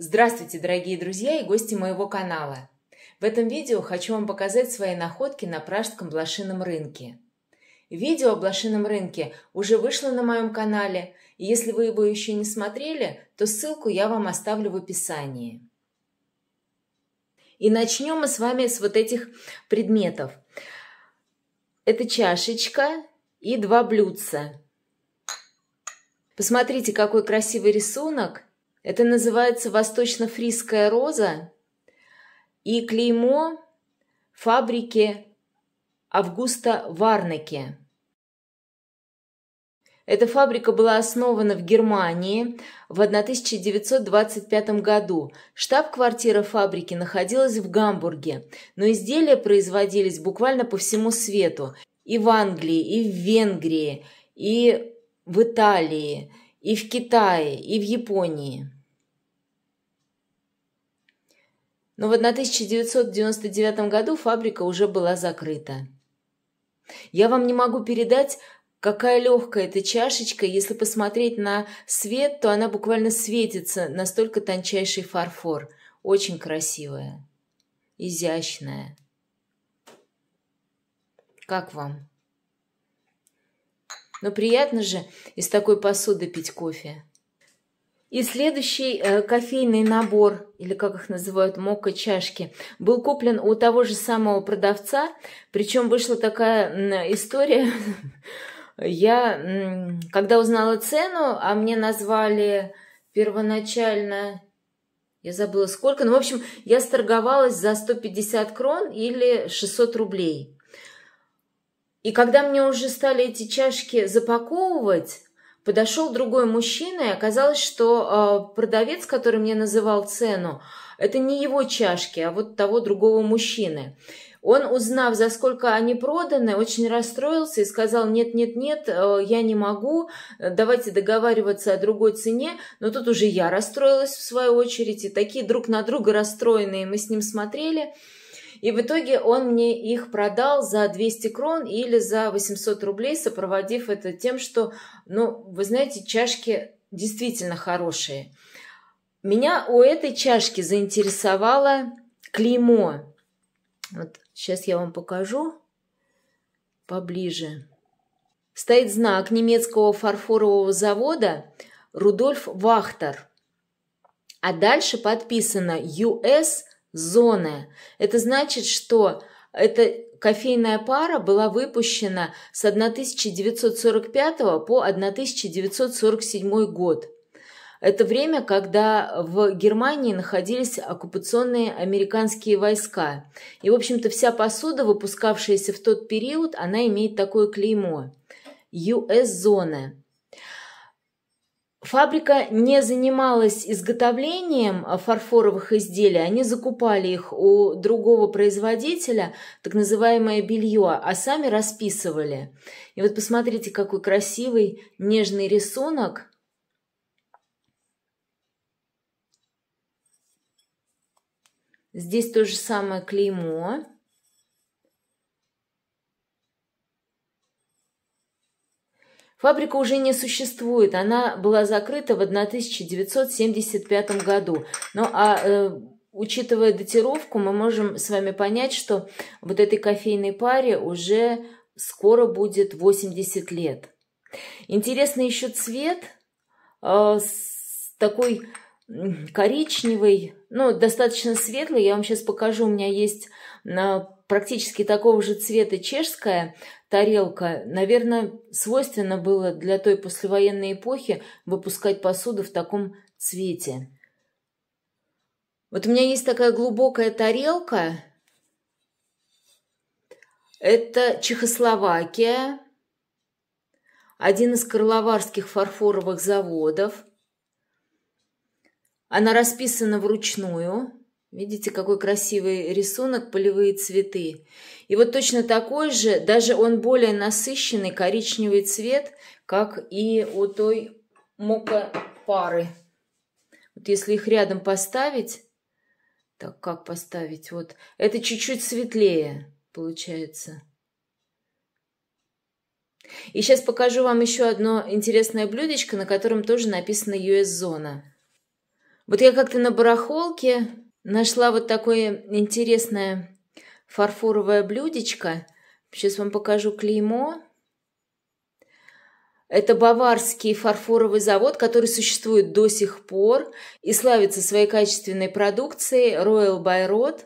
Здравствуйте, дорогие друзья и гости моего канала! В этом видео хочу вам показать свои находки на пражском блошином рынке. Видео о блошином рынке уже вышло на моем канале, и если вы его еще не смотрели, то ссылку я вам оставлю в описании. И начнем мы с вами с вот этих предметов. Это чашечка и два блюдца. Посмотрите, какой красивый рисунок – это называется восточно-фрисская роза и клеймо фабрики Августа Варнеке. Эта фабрика была основана в Германии в 1925 году. Штаб-квартира фабрики находилась в Гамбурге, но изделия производились буквально по всему свету. И в Англии, и в Венгрии, и в Италии, и в Китае, и в Японии. Но вот на 1999 году фабрика уже была закрыта. Я вам не могу передать, какая легкая эта чашечка. Если посмотреть на свет, то она буквально светится, настолько тончайший фарфор. Очень красивая, изящная. Как вам? Но приятно же из такой посуды пить кофе. И следующий э, кофейный набор, или как их называют, мокко-чашки, был куплен у того же самого продавца. Причем вышла такая история. Я, когда узнала цену, а мне назвали первоначально, я забыла сколько, но ну, в общем, я сторговалась за 150 крон или 600 рублей. И когда мне уже стали эти чашки запаковывать, Подошел другой мужчина, и оказалось, что э, продавец, который мне называл цену, это не его чашки, а вот того другого мужчины. Он, узнав, за сколько они проданы, очень расстроился и сказал, нет-нет-нет, э, я не могу, давайте договариваться о другой цене. Но тут уже я расстроилась в свою очередь, и такие друг на друга расстроенные мы с ним смотрели – и в итоге он мне их продал за 200 крон или за 800 рублей, сопроводив это тем, что, ну, вы знаете, чашки действительно хорошие. Меня у этой чашки заинтересовало клеймо. Вот сейчас я вам покажу поближе. Стоит знак немецкого фарфорового завода Рудольф Вахтер. А дальше подписано US Зоны. Это значит, что эта кофейная пара была выпущена с 1945 по 1947 год. Это время, когда в Германии находились оккупационные американские войска. И, в общем-то, вся посуда, выпускавшаяся в тот период, она имеет такое клеймо. us Зоны. Фабрика не занималась изготовлением э, фарфоровых изделий, они закупали их у другого производителя, так называемое белье, а сами расписывали. И вот посмотрите, какой красивый нежный рисунок. Здесь то же самое клеймо. Фабрика уже не существует, она была закрыта в 1975 году. Ну а э, учитывая датировку, мы можем с вами понять, что вот этой кофейной паре уже скоро будет 80 лет. Интересный еще цвет, э, такой коричневый, ну, достаточно светлый. Я вам сейчас покажу, у меня есть на практически такого же цвета чешская тарелка, наверное, свойственно было для той послевоенной эпохи выпускать посуду в таком цвете. Вот у меня есть такая глубокая тарелка. Это Чехословакия, один из карловарских фарфоровых заводов. Она расписана вручную. Видите, какой красивый рисунок, полевые цветы. И вот точно такой же, даже он более насыщенный коричневый цвет, как и у той мока пары. Вот если их рядом поставить, так как поставить, вот, это чуть-чуть светлее получается. И сейчас покажу вам еще одно интересное блюдечко, на котором тоже написано US-зона. Вот я как-то на барахолке Нашла вот такое интересное фарфоровое блюдечко. Сейчас вам покажу клеймо. Это баварский фарфоровый завод, который существует до сих пор и славится своей качественной продукцией Royal Bayreuth.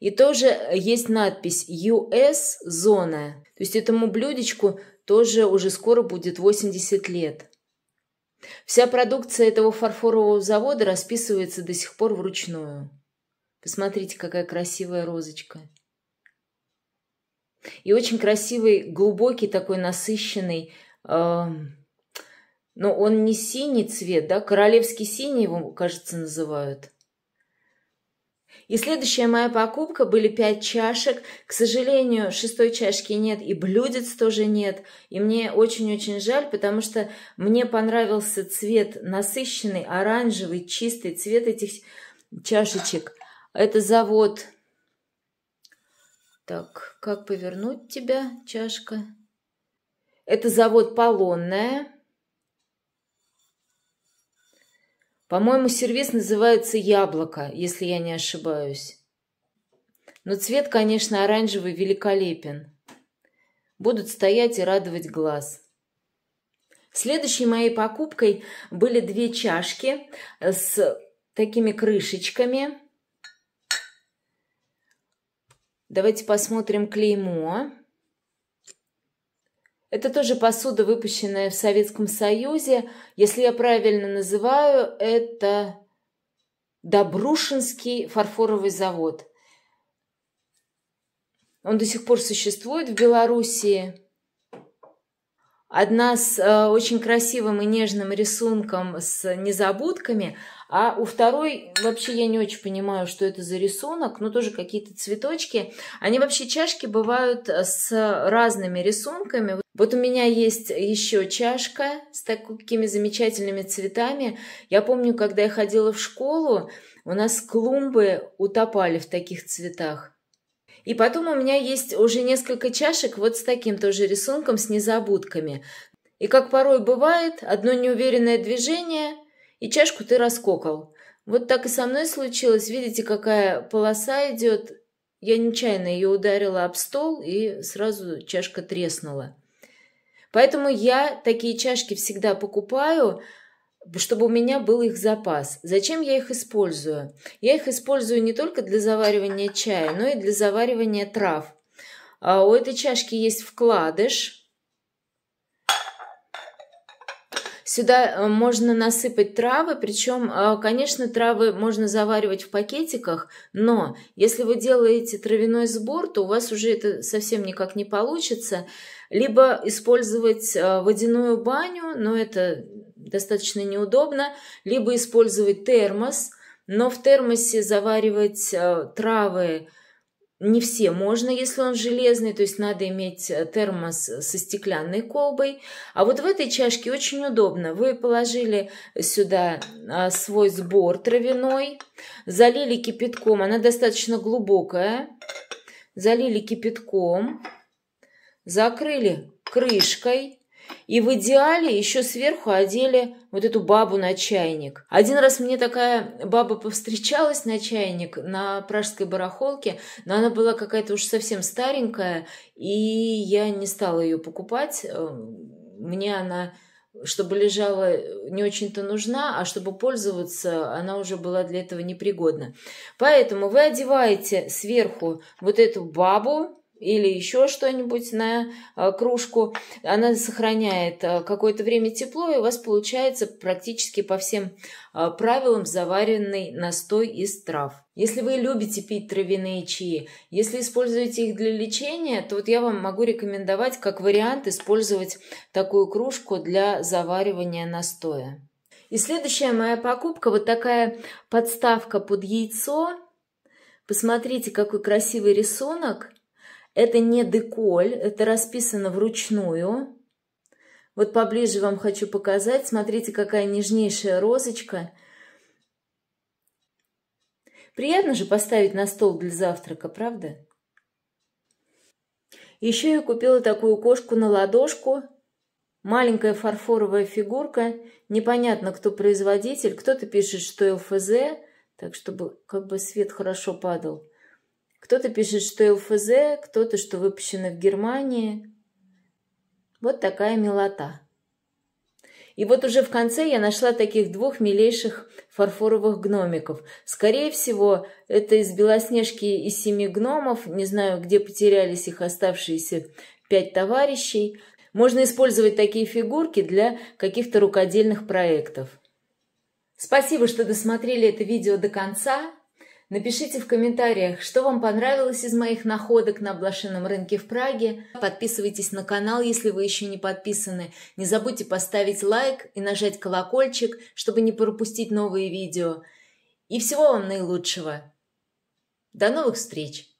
И тоже есть надпись US Zone. То есть этому блюдечку тоже уже скоро будет 80 лет. Вся продукция этого фарфорового завода расписывается до сих пор вручную. Посмотрите, какая красивая розочка. И очень красивый, глубокий такой насыщенный, э, но он не синий цвет, да, королевский синий его, кажется, называют. И следующая моя покупка были пять чашек. К сожалению, шестой чашки нет и блюдец тоже нет. И мне очень-очень жаль, потому что мне понравился цвет насыщенный, оранжевый, чистый цвет этих чашечек. Это завод... Так, как повернуть тебя, чашка? Это завод «Полонная». По-моему, сервис называется «Яблоко», если я не ошибаюсь. Но цвет, конечно, оранжевый великолепен. Будут стоять и радовать глаз. Следующей моей покупкой были две чашки с такими крышечками. Давайте посмотрим клеймо. Это тоже посуда, выпущенная в Советском Союзе. Если я правильно называю, это Добрушинский фарфоровый завод. Он до сих пор существует в Белоруссии. Одна с э, очень красивым и нежным рисунком с незабудками, а у второй вообще я не очень понимаю, что это за рисунок, но тоже какие-то цветочки. Они вообще чашки бывают э, с разными рисунками. Вот у меня есть еще чашка с такими замечательными цветами. Я помню, когда я ходила в школу, у нас клумбы утопали в таких цветах. И потом у меня есть уже несколько чашек вот с таким тоже рисунком, с незабудками. И как порой бывает, одно неуверенное движение, и чашку ты раскокал. Вот так и со мной случилось. Видите, какая полоса идет. Я нечаянно ее ударила об стол, и сразу чашка треснула. Поэтому я такие чашки всегда покупаю – чтобы у меня был их запас. Зачем я их использую? Я их использую не только для заваривания чая, но и для заваривания трав. А у этой чашки есть вкладыш. Сюда э, можно насыпать травы, причем, э, конечно, травы можно заваривать в пакетиках, но если вы делаете травяной сбор, то у вас уже это совсем никак не получится. Либо использовать э, водяную баню, но это достаточно неудобно. Либо использовать термос, но в термосе заваривать э, травы не все можно, если он железный, то есть надо иметь э, термос со стеклянной колбой. А вот в этой чашке очень удобно. Вы положили сюда э, свой сбор травяной, залили кипятком, она достаточно глубокая, залили кипятком, закрыли крышкой, и в идеале еще сверху одели вот эту бабу на чайник. Один раз мне такая баба повстречалась на чайник на пражской барахолке, но она была какая-то уж совсем старенькая, и я не стала ее покупать. Эм, мне она чтобы лежала не очень-то нужна, а чтобы пользоваться, она уже была для этого непригодна. Поэтому вы одеваете сверху вот эту бабу, или еще что-нибудь на э, кружку. Она сохраняет э, какое-то время тепло, и у вас получается практически по всем э, правилам заваренный настой из трав. Если вы любите пить травяные чаи, если используете их для лечения, то вот я вам могу рекомендовать как вариант использовать такую кружку для заваривания настоя. И следующая моя покупка, вот такая подставка под яйцо. Посмотрите, какой красивый рисунок. Это не деколь, это расписано вручную. Вот поближе вам хочу показать. Смотрите, какая нежнейшая розочка. Приятно же поставить на стол для завтрака, правда? Еще я купила такую кошку на ладошку. Маленькая фарфоровая фигурка. Непонятно, кто производитель. Кто-то пишет, что ЛФЗ, так чтобы как бы свет хорошо падал. Кто-то пишет, что ЛФЗ, кто-то, что выпущено в Германии. Вот такая милота. И вот уже в конце я нашла таких двух милейших фарфоровых гномиков. Скорее всего, это из Белоснежки и Семи гномов. Не знаю, где потерялись их оставшиеся пять товарищей. Можно использовать такие фигурки для каких-то рукодельных проектов. Спасибо, что досмотрели это видео до конца. Напишите в комментариях, что вам понравилось из моих находок на блошином рынке в Праге. Подписывайтесь на канал, если вы еще не подписаны. Не забудьте поставить лайк и нажать колокольчик, чтобы не пропустить новые видео. И всего вам наилучшего. До новых встреч!